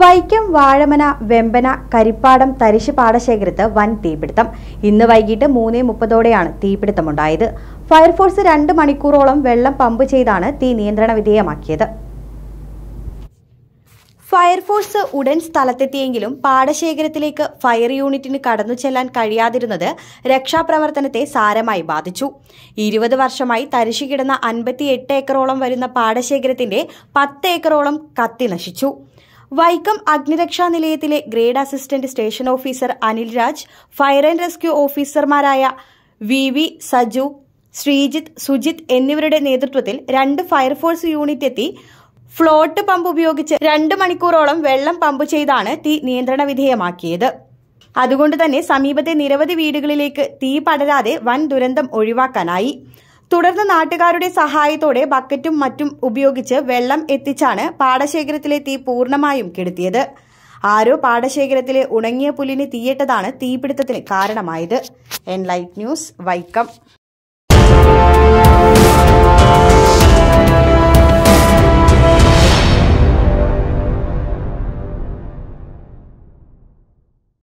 വൈക്കം വാഴമന വെമ്പന കരിപ്പാടം തരിശ് പാടശേഖരത്ത് വൻ തീപിടുത്തം ഇന്ന് വൈകിട്ട് മൂന്നേ മുപ്പതോടെയാണ് തീപിടുത്തമുണ്ടായത് ഫയർഫോഴ്സ് രണ്ട് മണിക്കൂറോളം വെള്ളം പമ്പ് ചെയ്താണ് തീ നിയന്ത്രണ വിധേയമാക്കിയത് ഫയർഫോഴ്സ് ഉടൻ സ്ഥലത്തെത്തിയെങ്കിലും പാടശേഖരത്തിലേക്ക് ഫയർ യൂണിറ്റിന് കടന്നു ചെല്ലാൻ കഴിയാതിരുന്നത് രക്ഷാപ്രവർത്തനത്തെ സാരമായി ബാധിച്ചു ഇരുപത് വർഷമായി തരിശു കിടന്ന എട്ട് ഏക്കറോളം വരുന്ന പാടശേഖരത്തിന്റെ പത്ത് ഏക്കറോളം കത്തി നശിച്ചു വൈക്കം അഗ്നിരക്ഷാ നിലയത്തിലെ grade assistant station officer Anil Raj fire and rescue ഓഫീസർമാരായ വി വി സജു ശ്രീജിത്ത് സുജിത് എന്നിവരുടെ നേതൃത്വത്തിൽ രണ്ട് ഫയർഫോഴ്സ് യൂണിറ്റ് എത്തി ഫ്ലോട്ട് പമ്പ് ഉപയോഗിച്ച് രണ്ട് മണിക്കൂറോളം വെള്ളം പമ്പ് ചെയ്താണ് തീ നിയന്ത്രണ വിധേയമാക്കിയത് അതുകൊണ്ട് തന്നെ സമീപത്തെ നിരവധി വീടുകളിലേക്ക് തീ പടരാതെ വൻ ദുരന്തം ഒഴിവാക്കാനായി തുടർന്ന് നാട്ടുകാരുടെ സഹായത്തോടെ ബക്കറ്റും മറ്റും ഉപയോഗിച്ച് വെള്ളം എത്തിച്ചാണ് പാടശേഖരത്തിലെ തീ പൂർണ്ണമായും കെടുത്തിയത് ആരോ പാടശേഖരത്തിലെ ഉണങ്ങിയ പുലിന് തീയിട്ടതാണ് തീപിടുത്തത്തിന് കാരണമായത് എൻലൈറ്റ് ന്യൂസ് വൈക്കം